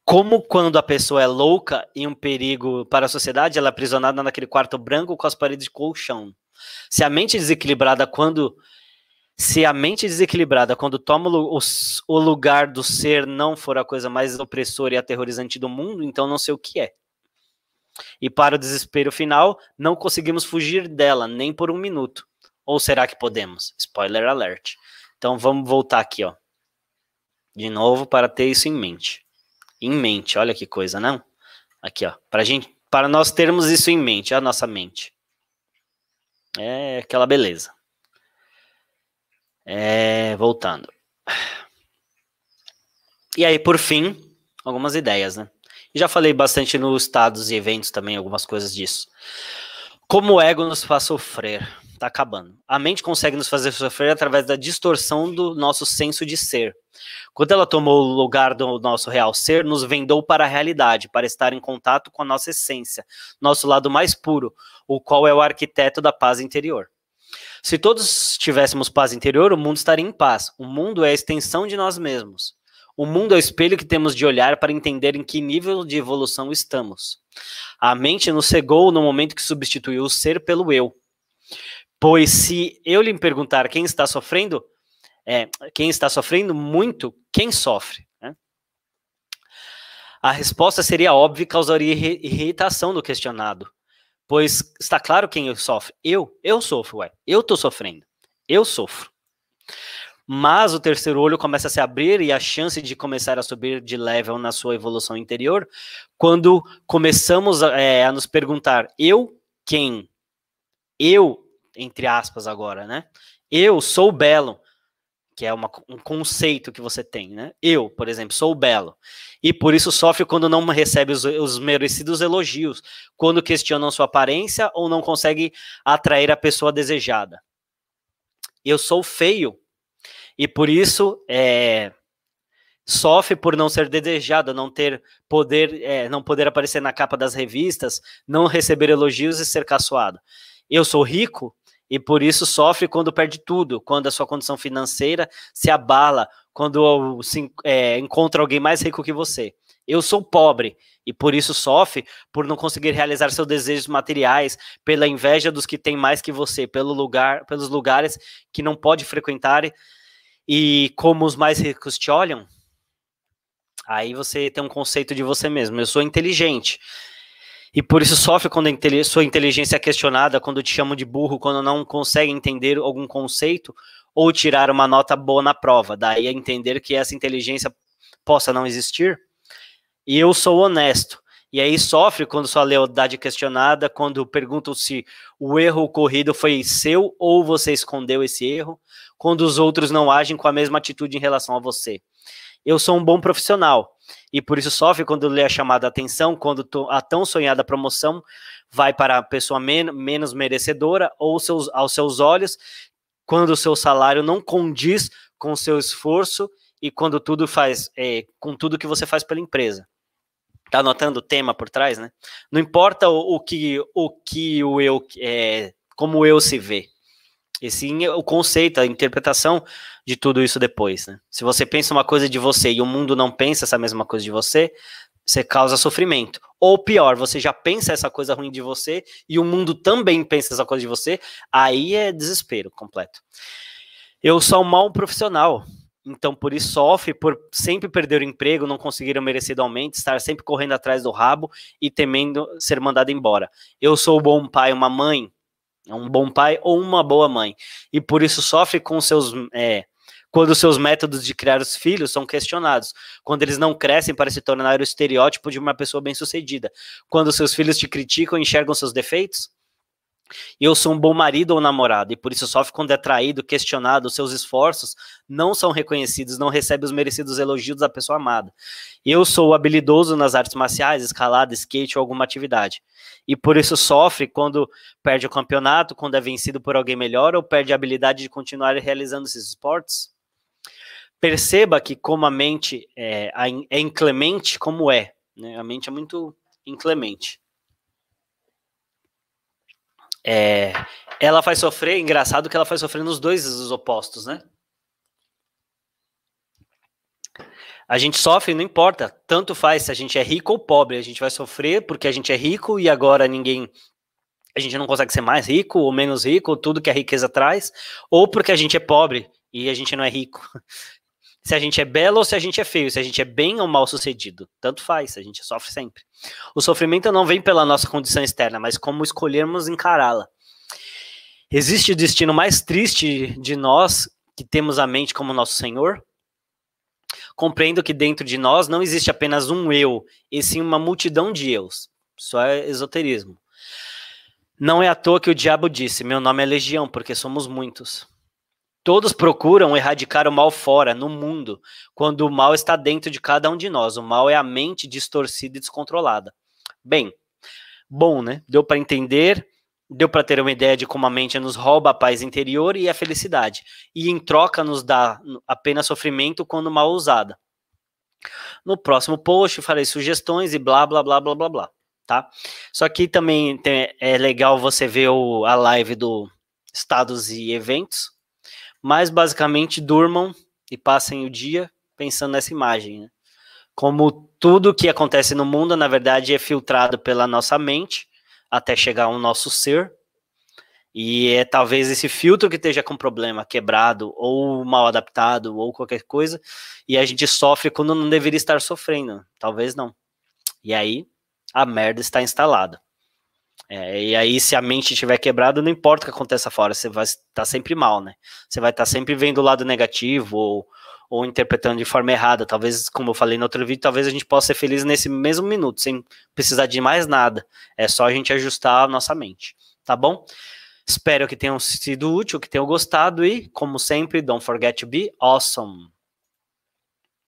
como quando a pessoa é louca e um perigo para a sociedade, ela é aprisionada naquele quarto branco com as paredes de colchão. Se a mente é desequilibrada quando se a mente desequilibrada, quando toma o, o, lugar do ser, não for a coisa mais opressora e aterrorizante do mundo, então não sei o que é. E para o desespero final, não conseguimos fugir dela, nem por um minuto. Ou será que podemos? Spoiler alert. Então vamos voltar aqui, ó. De novo para ter isso em mente. Em mente, olha que coisa, não? Aqui, ó, para gente, para nós termos isso em mente, a nossa mente. É aquela beleza. É, voltando. E aí, por fim, algumas ideias, né? Já falei bastante nos estados e eventos também, algumas coisas disso. Como o ego nos faz sofrer está acabando. A mente consegue nos fazer sofrer através da distorção do nosso senso de ser. Quando ela tomou o lugar do nosso real ser, nos vendou para a realidade, para estar em contato com a nossa essência, nosso lado mais puro, o qual é o arquiteto da paz interior. Se todos tivéssemos paz interior, o mundo estaria em paz. O mundo é a extensão de nós mesmos. O mundo é o espelho que temos de olhar para entender em que nível de evolução estamos. A mente nos cegou no momento que substituiu o ser pelo eu. Pois se eu lhe perguntar quem está sofrendo, é, quem está sofrendo muito, quem sofre? Né? A resposta seria óbvia e causaria irritação do questionado, pois está claro quem sofre. Eu, eu sofro, ué, eu estou sofrendo, eu sofro. Mas o terceiro olho começa a se abrir e a chance de começar a subir de level na sua evolução interior, quando começamos é, a nos perguntar: eu quem? Eu entre aspas agora, né? Eu sou belo, que é uma, um conceito que você tem, né? Eu, por exemplo, sou belo e por isso sofre quando não recebe os, os merecidos elogios, quando questionam sua aparência ou não consegue atrair a pessoa desejada. Eu sou feio e por isso é, sofre por não ser desejado, não ter poder, é, não poder aparecer na capa das revistas, não receber elogios e ser caçoado. Eu sou rico e por isso sofre quando perde tudo, quando a sua condição financeira se abala, quando se, é, encontra alguém mais rico que você. Eu sou pobre e por isso sofre por não conseguir realizar seus desejos materiais, pela inveja dos que têm mais que você, pelo lugar, pelos lugares que não pode frequentar e como os mais ricos te olham. Aí você tem um conceito de você mesmo. Eu sou inteligente e por isso sofre quando a sua inteligência é questionada, quando te chamam de burro, quando não consegue entender algum conceito ou tirar uma nota boa na prova. Daí a entender que essa inteligência possa não existir. E eu sou honesto. E aí sofre quando sua lealdade é questionada, quando perguntam se o erro ocorrido foi seu ou você escondeu esse erro, quando os outros não agem com a mesma atitude em relação a você. Eu sou um bom profissional, e por isso sofre quando lhe é chamada a atenção, quando a tão sonhada promoção vai para a pessoa men menos merecedora ou seus, aos seus olhos, quando o seu salário não condiz com o seu esforço e quando tudo faz, é, com tudo que você faz pela empresa. Tá anotando o tema por trás, né? Não importa o, o que o que o eu é, como eu se vê e sim o conceito, a interpretação de tudo isso depois. Né? Se você pensa uma coisa de você e o mundo não pensa essa mesma coisa de você, você causa sofrimento. Ou pior, você já pensa essa coisa ruim de você e o mundo também pensa essa coisa de você, aí é desespero completo. Eu sou um mau profissional, então por isso sofre por sempre perder o emprego, não conseguir o merecido aumento, estar sempre correndo atrás do rabo e temendo ser mandado embora. Eu sou um bom pai, uma mãe, é um bom pai ou uma boa mãe. E por isso sofre com seus. É, quando seus métodos de criar os filhos são questionados, quando eles não crescem para se tornar o estereótipo de uma pessoa bem-sucedida, quando seus filhos te criticam e enxergam seus defeitos, eu sou um bom marido ou namorado e por isso sofre quando é traído, questionado, seus esforços não são reconhecidos, não recebe os merecidos elogios da pessoa amada. Eu sou habilidoso nas artes marciais, escalada, skate ou alguma atividade. E por isso sofre quando perde o campeonato, quando é vencido por alguém melhor ou perde a habilidade de continuar realizando esses esportes. Perceba que como a mente é, é inclemente, como é. Né? A mente é muito inclemente. É, ela faz sofrer, engraçado que ela faz sofrer nos dois os opostos, né? A gente sofre, não importa, tanto faz se a gente é rico ou pobre, a gente vai sofrer porque a gente é rico e agora ninguém a gente não consegue ser mais rico ou menos rico, tudo que a riqueza traz, ou porque a gente é pobre e a gente não é rico se a gente é belo ou se a gente é feio, se a gente é bem ou mal sucedido. Tanto faz, a gente sofre sempre. O sofrimento não vem pela nossa condição externa, mas como escolhermos encará-la. Existe o destino mais triste de nós que temos a mente como nosso Senhor? Compreendo que dentro de nós não existe apenas um eu, e sim uma multidão de eus. Isso é esoterismo. Não é à toa que o diabo disse: Meu nome é Legião, porque somos muitos. Todos procuram erradicar o mal fora, no mundo, quando o mal está dentro de cada um de nós. O mal é a mente distorcida e descontrolada. Bem, bom, né? Deu para entender, deu para ter uma ideia de como a mente nos rouba a paz interior e a felicidade, e em troca nos dá apenas sofrimento quando mal usada. No próximo post farei sugestões e blá blá blá blá blá blá, tá? Só que também tem, é legal você ver o, a live do Estados e Eventos, mas basicamente durmam e passem o dia pensando nessa imagem. Né? Como tudo que acontece no mundo, na verdade, é filtrado pela nossa mente até chegar ao nosso ser. E é talvez esse filtro que esteja com problema, quebrado ou mal adaptado ou qualquer coisa, e a gente sofre quando não deveria estar sofrendo. Talvez não. E aí a merda está instalada. É, e aí, se a mente estiver quebrada, não importa o que aconteça fora, você vai estar sempre mal, né? Você vai estar sempre vendo o lado negativo ou, ou interpretando de forma errada. Talvez, como eu falei no outro vídeo, talvez a gente possa ser feliz nesse mesmo minuto, sem precisar de mais nada. É só a gente ajustar a nossa mente, tá bom? Espero que tenham sido útil, que tenham gostado e, como sempre, don't forget to be awesome.